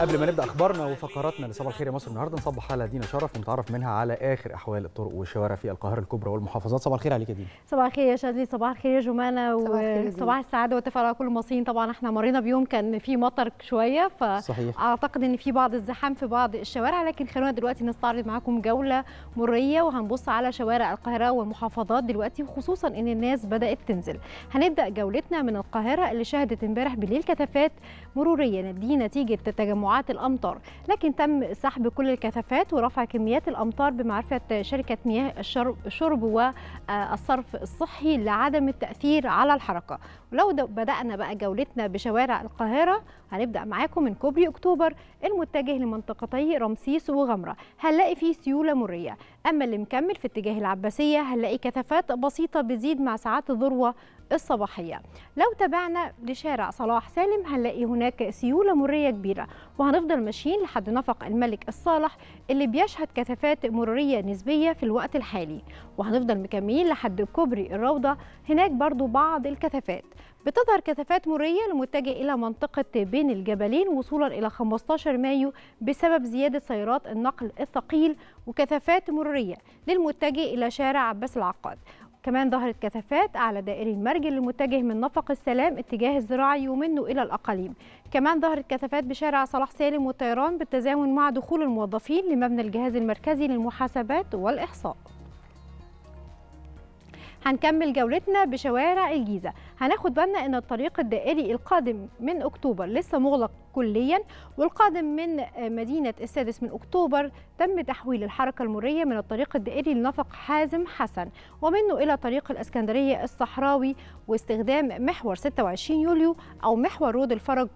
قبل ما نبدا اخبارنا وفقراتنا لصباح الخير يا مصر النهارده نصبح على دينا شرف ونتعرف منها على اخر احوال الطرق والشوارع في القاهره الكبرى والمحافظات صباح الخير عليك يا دينا صباح الخير يا شادي صباح الخير يا جمانه وصباح السعاده والتفاؤل على كل المصريين طبعا احنا مرينا بيوم كان في مطر شويه فاعتقد ان في بعض الزحام في بعض الشوارع لكن خلونا دلوقتي نستعرض معاكم جوله مريه وهنبص على شوارع القاهره والمحافظات دلوقتي وخصوصا ان الناس بدات تنزل هنبدا جولتنا من القاهره اللي شهدت امبارح بالليل كثافات مروريه دي نتيجه تجمع تجمعات الأمطار لكن تم سحب كل الكثافات ورفع كميات الأمطار بمعرفة شركة مياه الشرب والصرف آه، الصحي لعدم التأثير على الحركة ولو بدأنا بقى جولتنا بشوارع القاهرة هنبدأ معاكم من كوبري أكتوبر المتجه لمنطقتي رمسيس وغمرة هنلاقي فيه سيولة مرية أما اللي مكمل في اتجاه العباسية هنلاقي كثافات بسيطة بتزيد مع ساعات الذروة الصباحية لو تابعنا لشارع صلاح سالم هنلاقي هناك سيولة مرية كبيرة وهنفضل ماشيين لحد نفق الملك الصالح اللي بيشهد كثافات مرورية نسبية في الوقت الحالي وهنفضل مكملين لحد كوبري الروضة هناك برضو بعض الكثافات بتظهر كثافات مرية لمتجه إلى منطقة بين الجبلين وصولا إلى 15 مايو بسبب زيادة سيارات النقل الثقيل وكثافات مرية للمتجه إلى شارع عباس العقاد كمان ظهرت كثافات على دائري المرج المتجه من نفق السلام اتجاه الزراعي ومنه إلى الأقاليم كمان ظهرت كثافات بشارع صلاح سالم والطيران بالتزامن مع دخول الموظفين لمبنى الجهاز المركزي للمحاسبات والإحصاء هنكمل جولتنا بشوارع الجيزة هناخد بالنا ان الطريق الدائري القادم من اكتوبر لسه مغلق كليا والقادم من مدينة السادس من اكتوبر تم تحويل الحركة المرية من الطريق الدائري لنفق حازم حسن ومنه الى طريق الاسكندرية الصحراوي واستخدام محور 26 يوليو او محور رود الفرج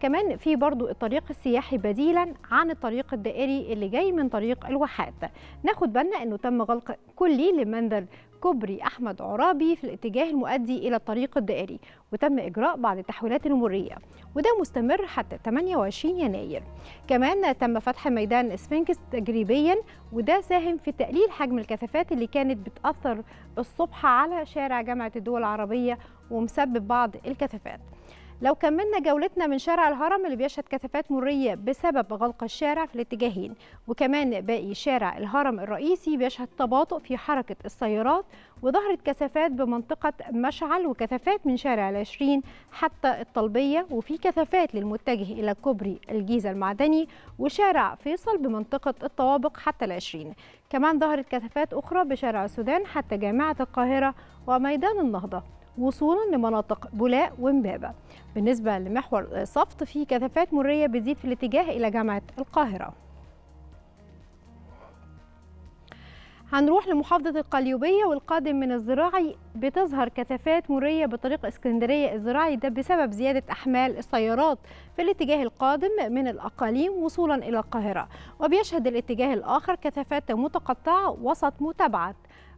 كمان في برضو الطريق السياحي بديلا عن الطريق الدائري اللي جاي من طريق الواحات ناخد بالنا انه تم غلق كلي لمنزل كوبري أحمد عرابي في الاتجاه المؤدي إلى الطريق الدائري وتم إجراء بعض التحويلات المرية وده مستمر حتى 28 يناير كمان تم فتح ميدان اسفنكس تجريبيا وده ساهم في تقليل حجم الكثافات اللي كانت بتأثر الصبح على شارع جامعة الدول العربية ومسبب بعض الكثافات لو كملنا جولتنا من شارع الهرم اللي بيشهد كثافات مرية بسبب غلق الشارع في الاتجاهين وكمان باقي شارع الهرم الرئيسي بيشهد تباطؤ في حركة السيارات وظهرت كثافات بمنطقة مشعل وكثافات من شارع العشرين حتى الطلبية وفي كثافات للمتجه إلى كوبري الجيزة المعدني وشارع فيصل بمنطقة الطوابق حتى العشرين كمان ظهرت كثافات أخرى بشارع السودان حتى جامعة القاهرة وميدان النهضة وصولا لمناطق بولاق ومبابة بالنسبة لمحور صفت في كثافات مرية بتزيد في الاتجاه إلى جامعة القاهرة هنروح لمحافظة القليوبية والقادم من الزراعي بتظهر كثافات مرية بطريق اسكندرية الزراعي ده بسبب زيادة أحمال السيارات في الاتجاه القادم من الأقاليم وصولا إلى القاهرة وبيشهد الاتجاه الآخر كثافات متقطعة وسط متابعة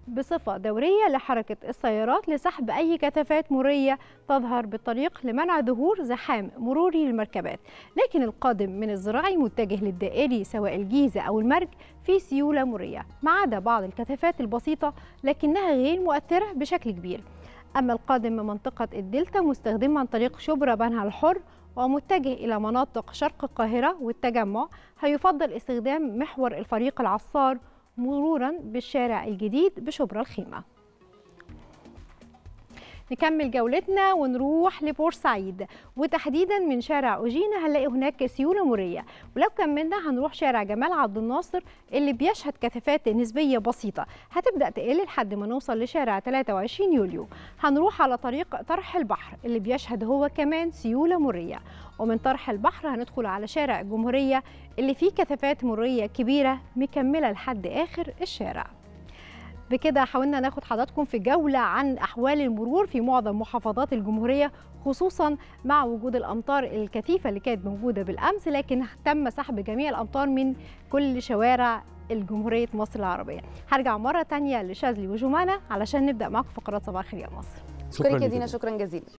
بصفة دورية لحركة السيارات لسحب أي كثافات مرية تظهر بالطريق لمنع ظهور زحام مروري للمركبات لكن القادم من الزراعي متجه للدائري سواء الجيزة أو المرج في سيولة مرية ما عدا بعض الكثافات البسيطة لكنها غير مؤثرة بشكل كبير أما القادم من منطقة الدلتا مستخدم عن طريق شبرا بنها الحر ومتجه إلى مناطق شرق القاهرة والتجمع هيفضل استخدام محور الفريق العصار مرورا بالشارع الجديد بشبرا الخيمه نكمل جولتنا ونروح لبورسعيد وتحديدا من شارع أوجينا هنلاقي هناك سيولة مورية ولو كملنا هنروح شارع جمال عبد الناصر اللي بيشهد كثافات نسبية بسيطة هتبدأ تقل لحد ما نوصل لشارع 23 يوليو هنروح على طريق طرح البحر اللي بيشهد هو كمان سيولة مورية ومن طرح البحر هندخل على شارع الجمهورية اللي فيه كثافات مرية كبيرة مكملة لحد آخر الشارع بكده حاولنا ناخد حضراتكم في جولة عن أحوال المرور في معظم محافظات الجمهورية خصوصا مع وجود الأمطار الكثيفة اللي كانت موجودة بالأمس لكن تم سحب جميع الأمطار من كل شوارع الجمهورية مصر العربية هرجع مرة تانية لشاذلي وجمانة علشان نبدأ معكم فقرات صباح الخير يا مصر شكرا, شكرا يا شكرا جزيلا